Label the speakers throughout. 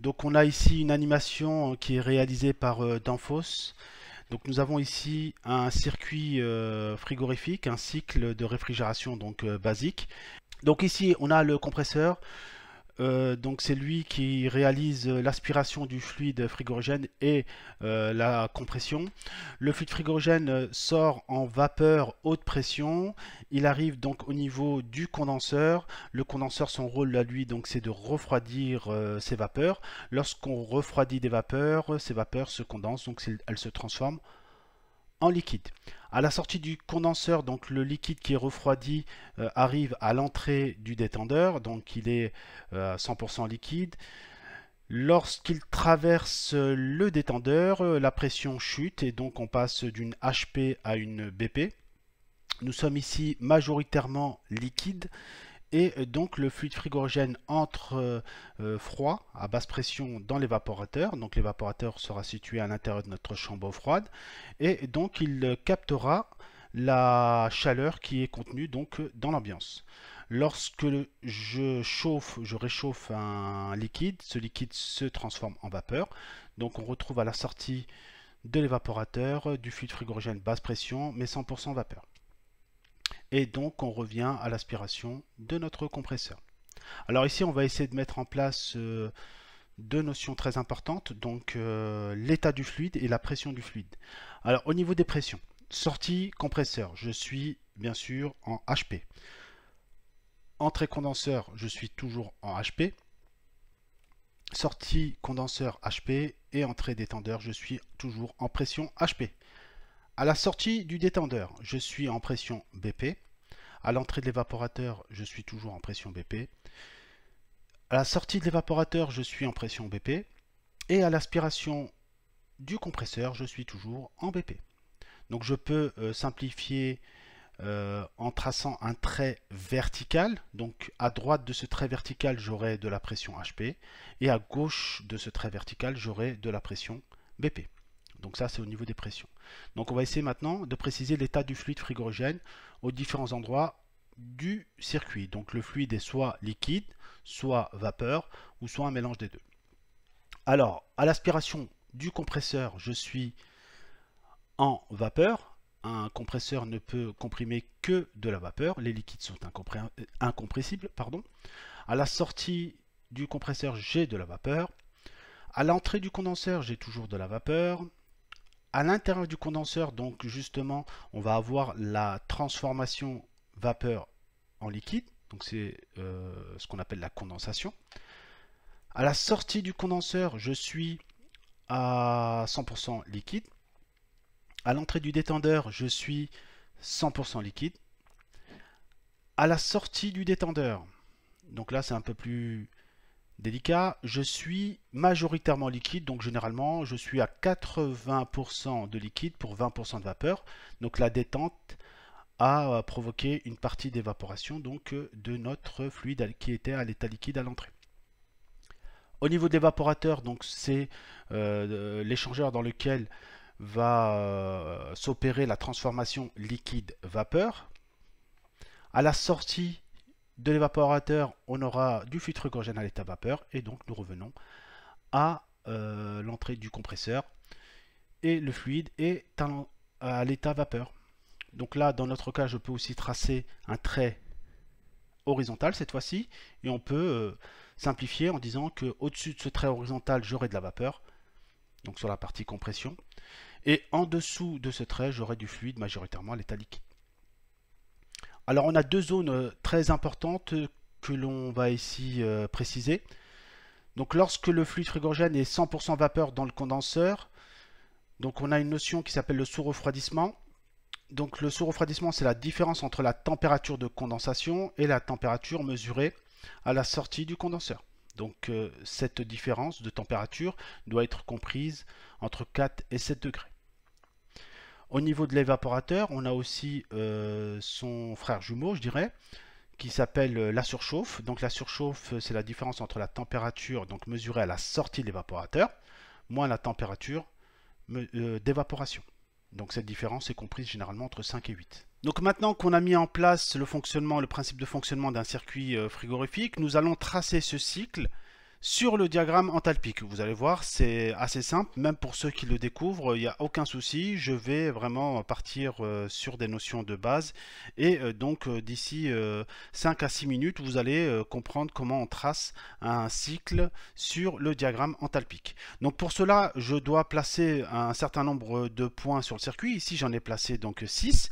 Speaker 1: Donc on a ici une animation euh, qui est réalisée par euh, Danfoss. Donc nous avons ici un circuit euh, frigorifique, un cycle de réfrigération donc basique. Donc ici on a le compresseur, euh, donc c'est lui qui réalise euh, l'aspiration du fluide frigorigène et euh, la compression. Le fluide frigorigène sort en vapeur haute pression. Il arrive donc au niveau du condenseur. Le condenseur, son rôle à lui, donc c'est de refroidir ses vapeurs. Lorsqu'on refroidit des vapeurs, ces vapeurs se condensent, donc elles se transforment liquide. À la sortie du condenseur, donc le liquide qui est refroidi euh, arrive à l'entrée du détendeur, donc il est 100% euh, liquide. Lorsqu'il traverse le détendeur, euh, la pression chute et donc on passe d'une HP à une BP. Nous sommes ici majoritairement liquide et euh, donc le fluide frigorigène entre euh, euh, froid à basse pression dans l'évaporateur. Donc l'évaporateur sera situé à l'intérieur de notre chambre froide et donc il captera la chaleur qui est contenue donc dans l'ambiance. Lorsque je chauffe, je réchauffe un liquide, ce liquide se transforme en vapeur. Donc on retrouve à la sortie de l'évaporateur du fluide frigorigène basse pression mais 100% vapeur. Et donc on revient à l'aspiration de notre compresseur. Alors ici on va essayer de mettre en place euh, deux notions très importantes, donc euh, l'état du fluide et la pression du fluide. Alors au niveau des pressions, sortie compresseur, je suis bien sûr en HP. Entrée condenseur, je suis toujours en HP. Sortie condenseur HP et entrée détendeur, je suis toujours en pression HP. À la sortie du détendeur, je suis en pression BP. À l'entrée de l'évaporateur, je suis toujours en pression BP. À la sortie de l'évaporateur, je suis en pression BP. Et à l'aspiration du compresseur, je suis toujours en BP. Donc je peux euh, simplifier euh, en traçant un trait vertical. Donc à droite de ce trait vertical, j'aurai de la pression HP. Et à gauche de ce trait vertical, j'aurai de la pression BP. Donc ça, c'est au niveau des pressions. Donc on va essayer maintenant de préciser l'état du fluide frigorigène aux différents endroits du circuit. Donc le fluide est soit liquide, soit vapeur, ou soit un mélange des deux. Alors, à l'aspiration du compresseur, je suis en vapeur. Un compresseur ne peut comprimer que de la vapeur. Les liquides sont incompressibles. Pardon. À la sortie du compresseur, j'ai de la vapeur. À l'entrée du condenseur, j'ai toujours de la vapeur à l'intérieur du condenseur, donc justement, on va avoir la transformation vapeur en liquide. Donc c'est euh, ce qu'on appelle la condensation. À la sortie du condenseur, je suis à 100% liquide. À l'entrée du détendeur, je suis 100% liquide. À la sortie du détendeur, donc là c'est un peu plus délicat. Je suis majoritairement liquide, donc généralement je suis à 80% de liquide pour 20% de vapeur. Donc la détente a euh, provoqué une partie d'évaporation donc euh, de notre fluide qui était à l'état liquide à l'entrée. Au niveau de l'évaporateur, donc c'est euh, l'échangeur dans lequel va s'opérer la transformation liquide-vapeur. À la sortie de l'évaporateur, on aura du filtre hydrogène à l'état vapeur. Et donc, nous revenons à euh, l'entrée du compresseur. Et le fluide est à l'état vapeur. Donc là, dans notre cas, je peux aussi tracer un trait horizontal cette fois-ci. Et on peut euh, simplifier en disant que au-dessus de ce trait horizontal, j'aurai de la vapeur. Donc sur la partie compression. Et en dessous de ce trait, j'aurai du fluide majoritairement à l'état liquide. Alors on a deux zones euh, très importantes euh, que l'on va ici euh, préciser. Donc lorsque le fluide frigorigène est 100% vapeur dans le condenseur, donc on a une notion qui s'appelle le sous-refroidissement. Donc le sous-refroidissement, c'est la différence entre la température de condensation et la température mesurée à la sortie du condenseur. Donc cette différence de température doit être comprise entre 4 et 7 degrés. Au niveau de l'évaporateur, on a aussi euh, son frère jumeau, je dirais, qui s'appelle euh, la surchauffe. Donc la surchauffe, euh, c'est la différence entre la température donc mesurée à la sortie de l'évaporateur, moins la température d'évaporation. Donc cette différence est comprise généralement entre 5 et 8. Donc maintenant qu'on a mis en place le fonctionnement, le principe de fonctionnement d'un circuit frigorifique, nous allons tracer ce cycle sur le diagramme entalpique. Vous allez voir, c'est assez simple, même pour ceux qui le découvrent, il n'y a aucun souci. Je vais vraiment partir euh, sur des notions de base. Et euh, donc euh, d'ici 5 à 6 minutes, vous allez comprendre comment on trace un cycle sur le diagramme enthalpique. Donc pour cela, je dois placer un certain nombre de points sur le circuit. Ici, j'en ai placé donc 6.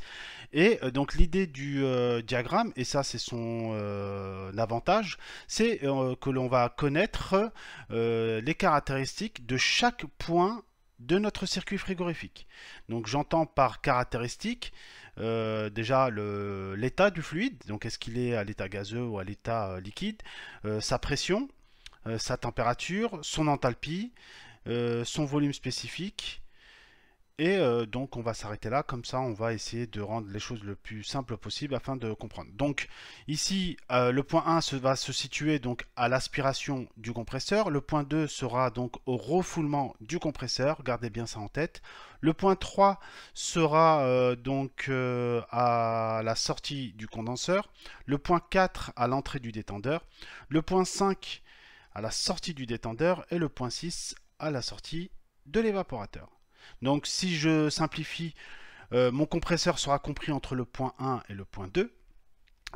Speaker 1: Et euh, donc l'idée du euh, diagramme, et ça c'est son euh, avantage, c'est que l'on va connaître les caractéristiques de chaque point de notre circuit frigorifique. Donc j'entends par caractéristiques déjà l'état du fluide, donc est-ce qu'il est à l'état gazeux ou à l'état liquide, sa pression, sa température, son enthalpie, son volume spécifique, et euh, donc on va s'arrêter là, comme ça on va essayer de rendre les choses le plus simple possible afin de comprendre. Donc ici euh, le point 1 se, va se situer donc à l'aspiration du compresseur, le point 2 sera donc au refoulement du compresseur, gardez bien ça en tête. Le point 3 sera euh, donc à la sortie du condenseur, le point 4 à l'entrée du détendeur, le point 5 à la sortie du détendeur et le point 6 à la sortie de l'évaporateur. Donc si je simplifie, euh, mon compresseur sera compris entre le point 1 et le point 2.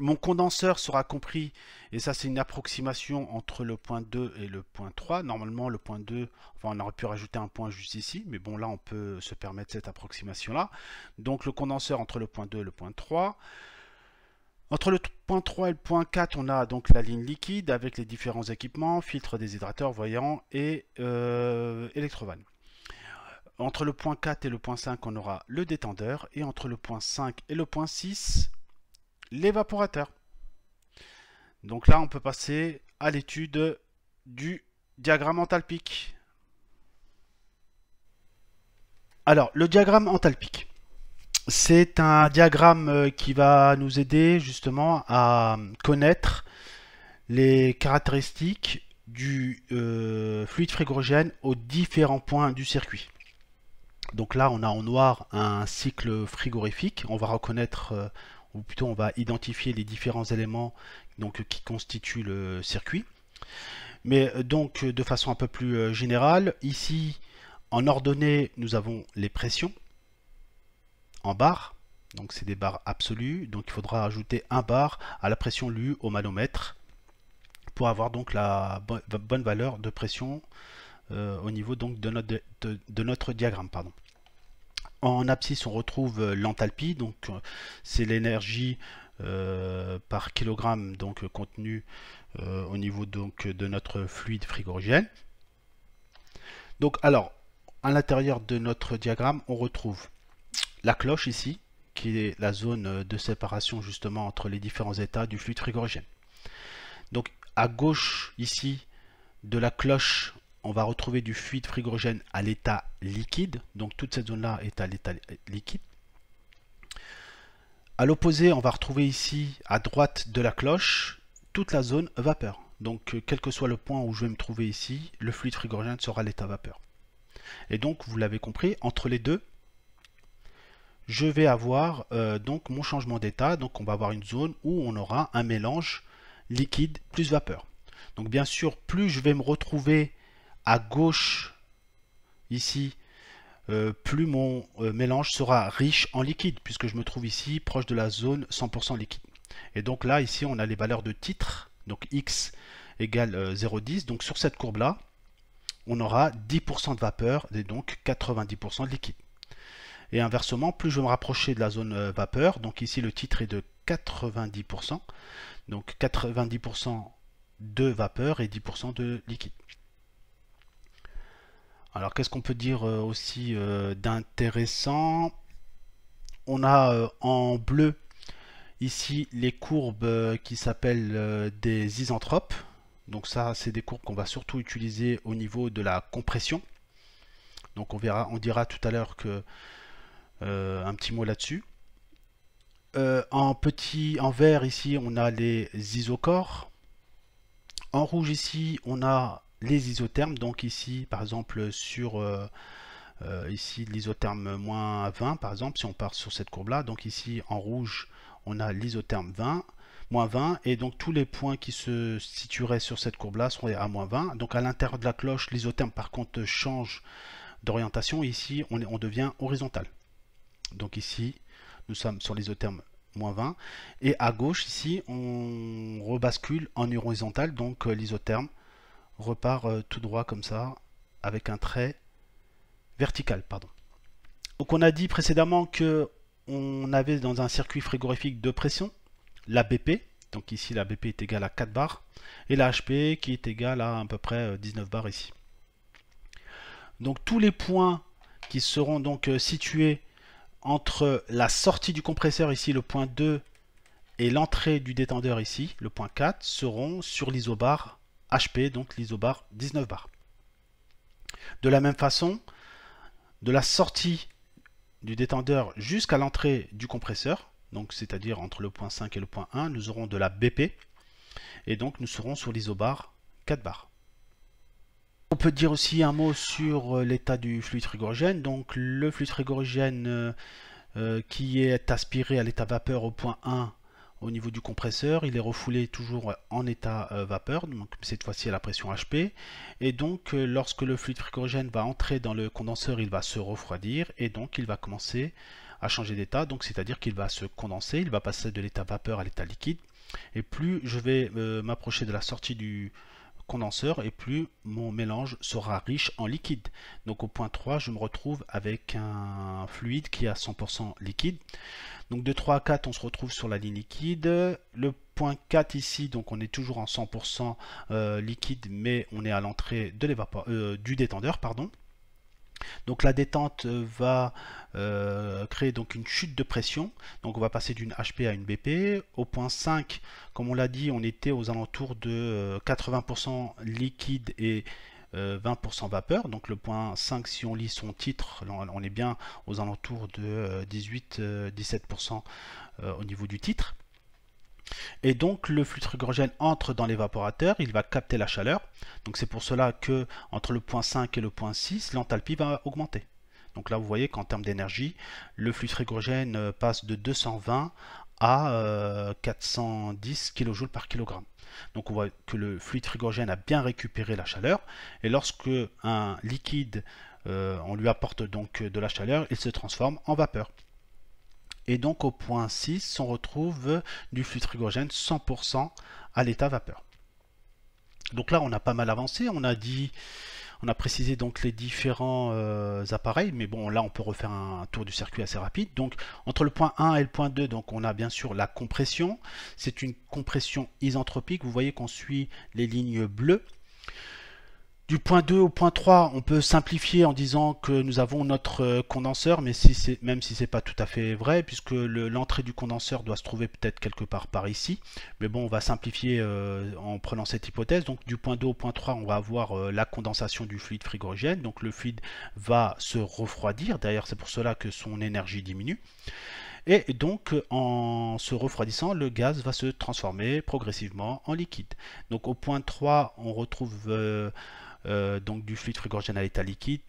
Speaker 1: Mon condenseur sera compris, et ça c'est une approximation entre le point 2 et le point 3. Normalement le point 2, enfin on aurait pu rajouter un point juste ici, mais bon là on peut se permettre cette approximation là. Donc le condenseur entre le point 2 et le point 3. Entre le point 3 et le point 4, on a donc la ligne liquide avec les différents équipements, filtre déshydrateur, voyant et euh, électrovanne. Entre le point 4 et le point 5, on aura le détendeur. Et entre le point 5 et le point 6, l'évaporateur. Donc là, on peut passer à l'étude du diagramme entalpique. Alors, le diagramme entalpique, c'est un diagramme euh, qui va nous aider justement à connaître les caractéristiques du euh, fluide frigorigène aux différents points du circuit. Donc là, on a en noir un cycle frigorifique. On va reconnaître, euh, ou plutôt on va identifier les différents éléments donc, qui constituent le circuit. Mais euh, donc, euh, de façon un peu plus générale, ici, en ordonnée, nous avons les pressions en barres. Donc c'est des barres absolues, donc il faudra ajouter un bar à la pression lue au manomètre pour avoir donc la bonne valeur de pression euh, au niveau donc de notre, de, notre diagramme. Pardon. En abscisse, on retrouve euh, l'enthalpie, donc euh, c'est l'énergie par kilogramme donc contenue au niveau donc de notre fluide frigorigène. Donc alors, à l'intérieur de notre diagramme, on retrouve la cloche ici, qui est la zone de séparation justement entre les différents états du fluide frigorigène. Donc à gauche ici de la cloche, on va retrouver du fluide frigorigène à l'état liquide. Donc toute cette zone-là est à l'état liquide. À l'opposé, on va retrouver ici, à droite de la cloche, toute la zone vapeur. Donc euh, quel que soit le point où je vais me trouver ici, le fluide frigorigène sera à l'état vapeur. Et donc, vous l'avez compris, entre les deux, je vais avoir euh, donc mon changement d'état. Donc on va avoir une zone où on aura un mélange liquide plus vapeur. Donc bien sûr, plus je vais me retrouver à gauche ici, euh, plus mon euh, mélange sera riche en liquide, puisque je me trouve ici proche de la zone 100% liquide. Et donc là, ici, on a les valeurs de titre, donc x égale 0,10. Euh, donc sur cette courbe-là, on aura 10% de vapeur et donc 90% de liquide. Et inversement, plus je vais me rapprocher de la zone vapeur, donc ici le titre est de 90%, donc 90% de vapeur et 10% de liquide. Alors qu'est-ce qu'on peut dire euh, aussi euh, d'intéressant On a euh, en bleu ici les courbes qui s'appellent des isentropes. Donc ça, c'est des courbes qu'on va surtout utiliser au niveau de la compression. Donc on verra, on dira tout à l'heure que un petit mot là-dessus. en petit, en vert ici, on a les isochores. En rouge ici, on a les isothermes. Donc ici, par exemple, sur euh, euh, ici l'isotherme moins 20, par exemple, si on part sur cette courbe-là, donc ici en rouge, on a l'isotherme 20, moins 20, et donc tous les points qui se situeraient sur cette courbe-là sont à moins 20. Donc à l'intérieur de la cloche, l'isotherme par contre change d'orientation, ici on, est, on devient horizontal. Donc ici, nous sommes sur l'isotherme moins 20, et à gauche ici, on rebascule en horizontal, donc euh, l'isotherme repart euh, tout droit comme ça, avec un trait vertical. Pardon. Donc on a dit précédemment que on avait dans un circuit frigorifique de pression la BP, donc ici la BP est égale à 4 bars, et la HP qui est égale à à peu près 19 euh, bars ici. Donc tous les points qui seront donc euh, situés entre la sortie du compresseur ici, le point 2, et l'entrée du détendeur ici, le point 4, seront sur l'isobar HP, donc l'isobar 19 bar. De la même façon, de la sortie du détendeur jusqu'à l'entrée du compresseur, donc c'est-à-dire entre le point 5 et le point 1, nous aurons de la BP, et donc nous serons sur l'isobar 4 bar. On peut dire aussi un mot sur euh, l'état du fluide frigorigène. Donc le fluide frigorigène euh, euh, qui est aspiré à l'état vapeur au point 1 au niveau du compresseur, il est refoulé toujours en état euh, vapeur, donc cette fois-ci à la pression HP. Et donc euh, lorsque le fluide frigorigène va entrer dans le condenseur, il va se refroidir et donc il va commencer à changer d'état, donc c'est-à-dire qu'il va se condenser, il va passer de l'état vapeur à l'état liquide. Et plus je vais euh, m'approcher de la sortie du, et plus mon mélange sera riche en liquide. Donc au point 3, je me retrouve avec un fluide qui est à 100% liquide. Donc de 3 à 4, on se retrouve sur la ligne liquide. Le point 4 ici, donc on est toujours en 100% euh, liquide, mais on est à l'entrée de euh, du détendeur. pardon. Donc la détente euh, va euh, créer donc une chute de pression. Donc on va passer d'une HP à une BP. Au point 5, comme on l'a dit, on était aux alentours de 80% euh, liquide et 20% vapeur. Donc le point 5, si on lit son titre, on est bien aux alentours de 18-17% au niveau du titre. Et donc le flux frigorigène entre dans l'évaporateur, il va capter la chaleur. Donc c'est pour cela que entre le point 5 et le point 6, l'enthalpie va augmenter. Donc là vous voyez qu'en termes d'énergie, le flux frigorigène euh, passe de 220 à 410 euh, kJ par kg. Donc on voit que le fluide frigorigène a bien récupéré la chaleur et lorsque un liquide, euh, on lui apporte donc de la chaleur, il se transforme en vapeur. Et donc au point 6, on retrouve du flux trigogène 100% à l'état vapeur. Donc là, on a pas mal avancé. On a dit, on a précisé donc les différents euh, appareils, mais bon, là, on peut refaire un, tour du circuit assez rapide. Donc, entre le point 1 et le point 2, donc on a bien sûr la compression. C'est une compression isentropique. Vous voyez qu'on suit les lignes bleues. Du point 2 au point 3, on peut simplifier en disant que nous avons notre euh, condenseur, mais si même si c'est pas tout à fait vrai, puisque l'entrée du condenseur doit se trouver peut-être quelque part par ici. Mais bon, on va simplifier euh, en prenant cette hypothèse. Donc du point 2 au point 3, on va avoir euh, la condensation du fluide frigorigène. Donc le fluide va se refroidir. D'ailleurs, c'est pour cela que son énergie diminue. Et donc, en se refroidissant, le gaz va se transformer progressivement en liquide. Donc au point 3, on retrouve... Euh, donc du fluide frigorigène à l'état liquide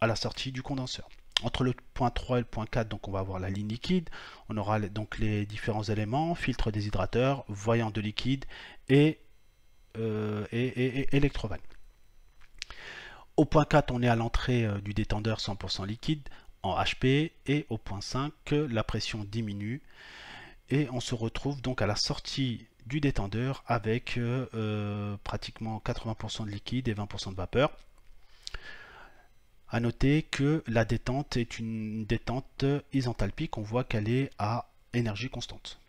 Speaker 1: à la sortie du condenseur. Entre le point 3 et le point 4, donc on va avoir la ligne liquide, on aura donc les différents éléments, filtre déshydrateur, voyant de liquide et, euh, Au point 4, on est à l'entrée euh, du détendeur 100% liquide en HP et au point 5, la pression diminue et on se retrouve donc à la sortie du détendeur avec euh, euh, pratiquement 80% de liquide et 20% de vapeur. A noter que la détente est une détente isenthalpique, on voit qu'elle est à énergie constante.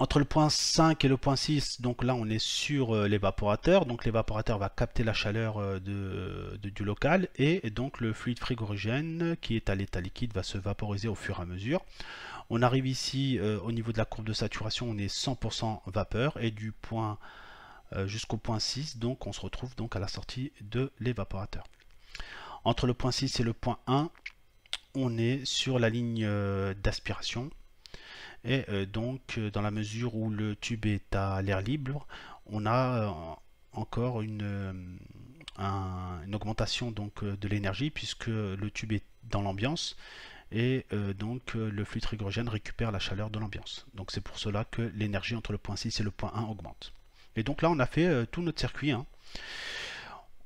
Speaker 1: Entre le point 5 et le point 6, donc là on est sur euh, l'évaporateur, donc l'évaporateur va capter la chaleur du local et donc le fluide frigorigène qui est à l'état liquide va se vaporiser au fur et à mesure. On arrive ici euh, au niveau de la courbe de saturation, on est 100% vapeur et du point euh, jusqu'au point 6, donc on se retrouve donc à la sortie de l'évaporateur. Entre le point 6 et le point 1, on est sur la ligne euh, d'aspiration. Et donc, dans la mesure où le tube est à l'air libre, on a encore une, une augmentation donc de l'énergie puisque le tube est dans l'ambiance et euh, donc euh, le fluide hydrogène récupère la chaleur de l'ambiance. Donc c'est pour cela que l'énergie entre le point 6 et le point 1 augmente. Et donc là on a fait euh, tout notre circuit. Hein.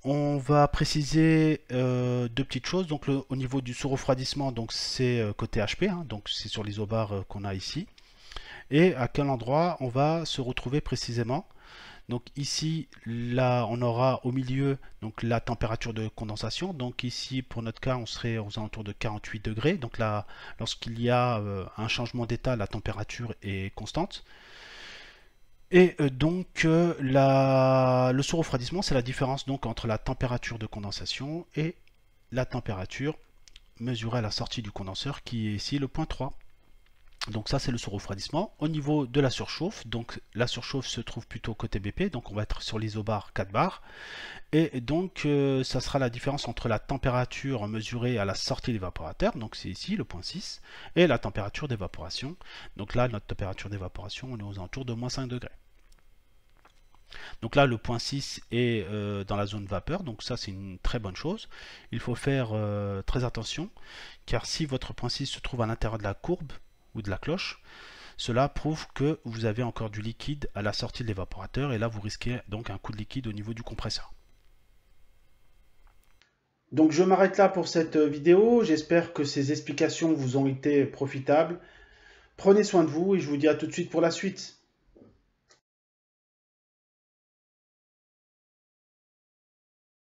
Speaker 1: On va préciser deux petites choses. Donc au niveau du sous-refroidissement, c'est côté HP, hein. donc c'est sur l'isobar qu'on a ici. Et à quel endroit on va se retrouver précisément donc ici, là, on aura au milieu donc la température de condensation. Donc ici, pour notre cas, on serait aux alentours de 48 degrés. Donc là, lorsqu'il y a euh, un changement d'état, la température est constante. Et euh, donc euh, le sous-refroidissement, c'est la différence donc entre la température de condensation et la température mesurée à la sortie du condenseur qui est ici le point 3. Donc ça c'est le sous-refroidissement. Au niveau de la surchauffe, donc la surchauffe se trouve plutôt côté BP, donc on va être sur l'isobar 4 bar. Et donc euh, ça sera la différence entre la température mesurée à la sortie de l'évaporateur, donc c'est ici le point 6, et la température d'évaporation. Donc là notre température d'évaporation on est aux alentours de moins 5 degrés. Donc là, le point 6 est euh, dans la zone vapeur, donc ça c'est une très bonne chose. Il faut faire euh, très attention, car si votre point 6 se trouve à l'intérieur de la courbe, ou de la cloche, cela prouve que vous avez encore du liquide à la sortie de l'évaporateur et là vous risquez donc un coup de liquide au niveau du compresseur. Donc je m'arrête là pour cette euh, vidéo, j'espère que ces explications vous ont été profitables. Prenez soin de vous et je vous dis à tout de suite pour la suite.